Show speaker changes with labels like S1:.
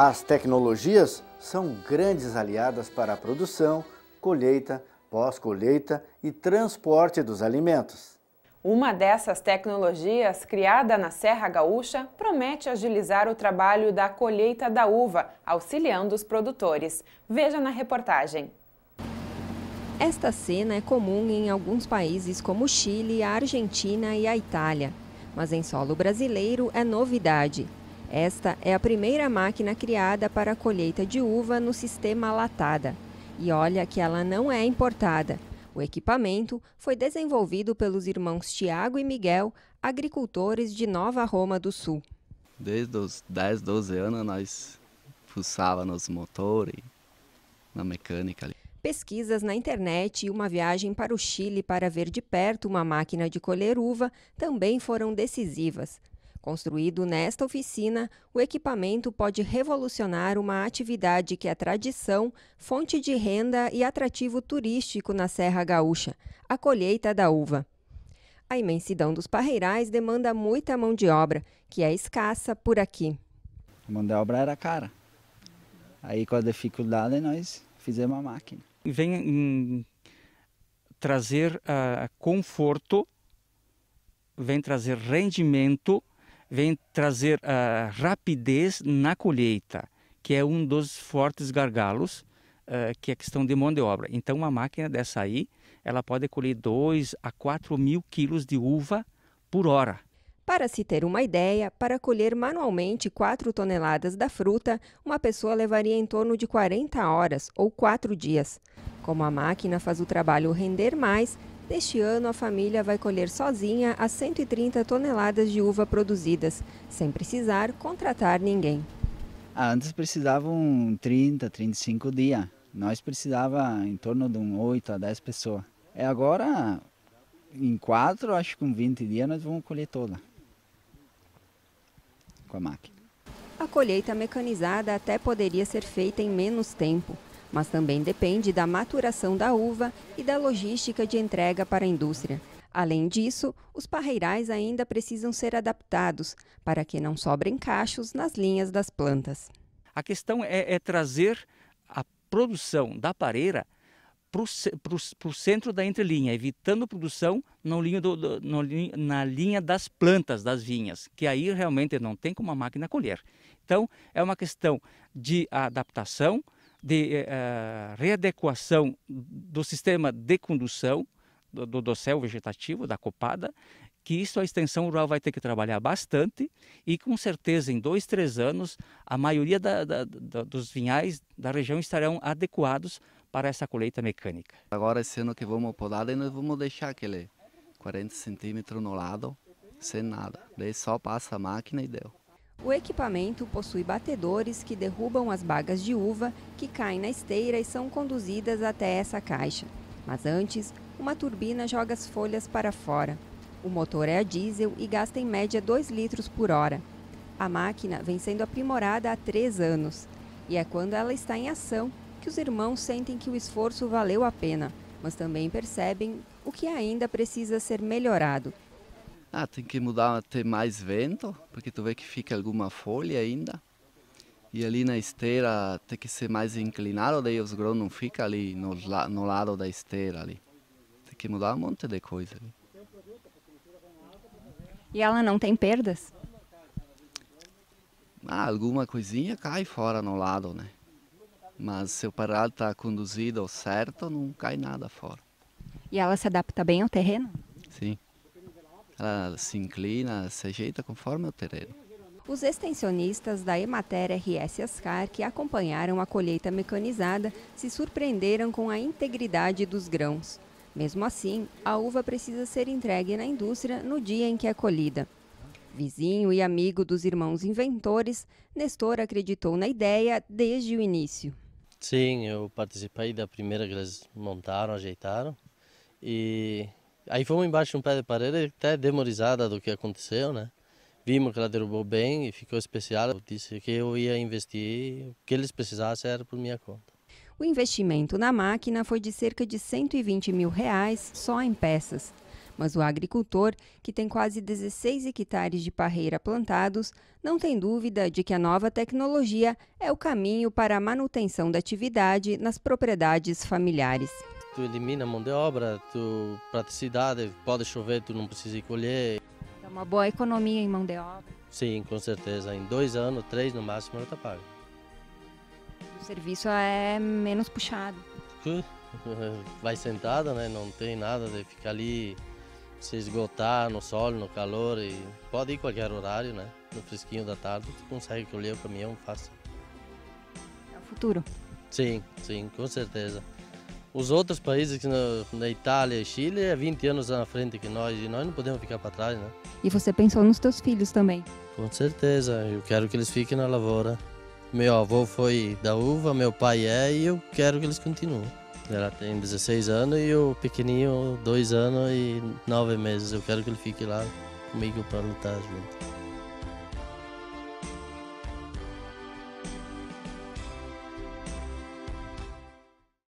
S1: As tecnologias são grandes aliadas para a produção, colheita, pós-colheita e transporte dos alimentos.
S2: Uma dessas tecnologias, criada na Serra Gaúcha, promete agilizar o trabalho da colheita da uva, auxiliando os produtores. Veja na reportagem. Esta cena é comum em alguns países como Chile, a Argentina e a Itália. Mas em solo brasileiro é novidade. Esta é a primeira máquina criada para a colheita de uva no sistema latada. E olha que ela não é importada. O equipamento foi desenvolvido pelos irmãos Tiago e Miguel, agricultores de Nova Roma do Sul.
S1: Desde os 10, 12 anos nós fuçava nos motores, na mecânica ali.
S2: Pesquisas na internet e uma viagem para o Chile para ver de perto uma máquina de colher uva também foram decisivas. Construído nesta oficina, o equipamento pode revolucionar uma atividade que é tradição, fonte de renda e atrativo turístico na Serra Gaúcha a colheita da uva. A imensidão dos parreirais demanda muita mão de obra, que é escassa por aqui.
S1: A mão de obra era cara. Aí, com a dificuldade, nós fizemos a máquina.
S3: Vem hum, trazer uh, conforto, vem trazer rendimento vem trazer a rapidez na colheita, que é um dos fortes gargalos, uh, que é a questão de mão de obra. Então, uma máquina dessa aí, ela pode colher 2 a 4 mil quilos de uva por hora.
S2: Para se ter uma ideia, para colher manualmente 4 toneladas da fruta, uma pessoa levaria em torno de 40 horas ou 4 dias. Como a máquina faz o trabalho render mais, Neste ano, a família vai colher sozinha as 130 toneladas de uva produzidas, sem precisar contratar ninguém.
S1: Antes precisavam 30, 35 dias. Nós precisava em torno de um 8 a 10 pessoas. E é agora, em 4, acho que com 20 dias, nós vamos colher toda. Com a máquina.
S2: A colheita mecanizada até poderia ser feita em menos tempo mas também depende da maturação da uva e da logística de entrega para a indústria. Além disso, os parreirais ainda precisam ser adaptados para que não sobrem cachos nas linhas das plantas.
S3: A questão é, é trazer a produção da pareira para o centro da entrelinha, evitando produção no linho do, do, no, na linha das plantas, das vinhas, que aí realmente não tem como a máquina colher. Então, é uma questão de adaptação, de uh, readequação do sistema de condução do, do dossel vegetativo, da copada, que isso a extensão rural vai ter que trabalhar bastante e com certeza em dois, três anos a maioria da, da, da, dos vinhais da região estarão adequados para essa colheita mecânica.
S1: Agora esse ano que vamos podar, nós vamos deixar aquele 40 centímetros no lado, sem nada. Daí só passa a máquina e deu.
S2: O equipamento possui batedores que derrubam as bagas de uva que caem na esteira e são conduzidas até essa caixa. Mas antes, uma turbina joga as folhas para fora. O motor é a diesel e gasta em média 2 litros por hora. A máquina vem sendo aprimorada há três anos. E é quando ela está em ação que os irmãos sentem que o esforço valeu a pena, mas também percebem o que ainda precisa ser melhorado ah,
S1: tem que mudar, até mais vento, porque tu vê que fica alguma folha ainda. E ali na esteira tem que ser mais inclinado, daí os grãos não ficam ali no, no lado da esteira ali. Tem que mudar um monte de coisa ali.
S2: E ela não tem perdas?
S1: Ah, alguma coisinha cai fora no lado, né? Mas se o parado está conduzido certo, não cai nada fora.
S2: E ela se adapta bem ao terreno?
S1: Sim. Ela se inclina, se ajeita conforme o terreno.
S2: Os extensionistas da Emater RS Ascar, que acompanharam a colheita mecanizada, se surpreenderam com a integridade dos grãos. Mesmo assim, a uva precisa ser entregue na indústria no dia em que é colhida. Vizinho e amigo dos irmãos inventores, Nestor acreditou na ideia desde o início.
S4: Sim, eu participei da primeira que eles montaram, ajeitaram. E Aí fomos embaixo de um pé de parede, até demorizada do que aconteceu, né? Vimos que ela derrubou bem e ficou especial. Eu disse que eu ia investir, o que eles precisassem era por minha conta.
S2: O investimento na máquina foi de cerca de 120 mil reais só em peças. Mas o agricultor, que tem quase 16 hectares de parreira plantados, não tem dúvida de que a nova tecnologia é o caminho para a manutenção da atividade nas propriedades familiares
S4: tu elimina a mão de obra, tu praticidade, pode chover, tu não precisa colher.
S2: É uma boa economia em mão de obra.
S4: Sim, com certeza. Em dois anos, três no máximo, ela está paga.
S2: O serviço é menos puxado.
S4: Vai sentada, né? Não tem nada de ficar ali se esgotar no sol, no calor e pode ir qualquer horário, né? No fresquinho da tarde, tu consegue colher o caminhão fácil. É o futuro. Sim, sim, com certeza. Os outros países, na, na Itália e Chile, é 20 anos na frente que nós, e nós não podemos ficar para trás, né?
S2: E você pensou nos teus filhos também?
S4: Com certeza, eu quero que eles fiquem na lavoura. Meu avô foi da uva, meu pai é, e eu quero que eles continuem. Ela tem 16 anos e o pequenininho, 2 anos e 9 meses. Eu quero que ele fique lá comigo para lutar junto.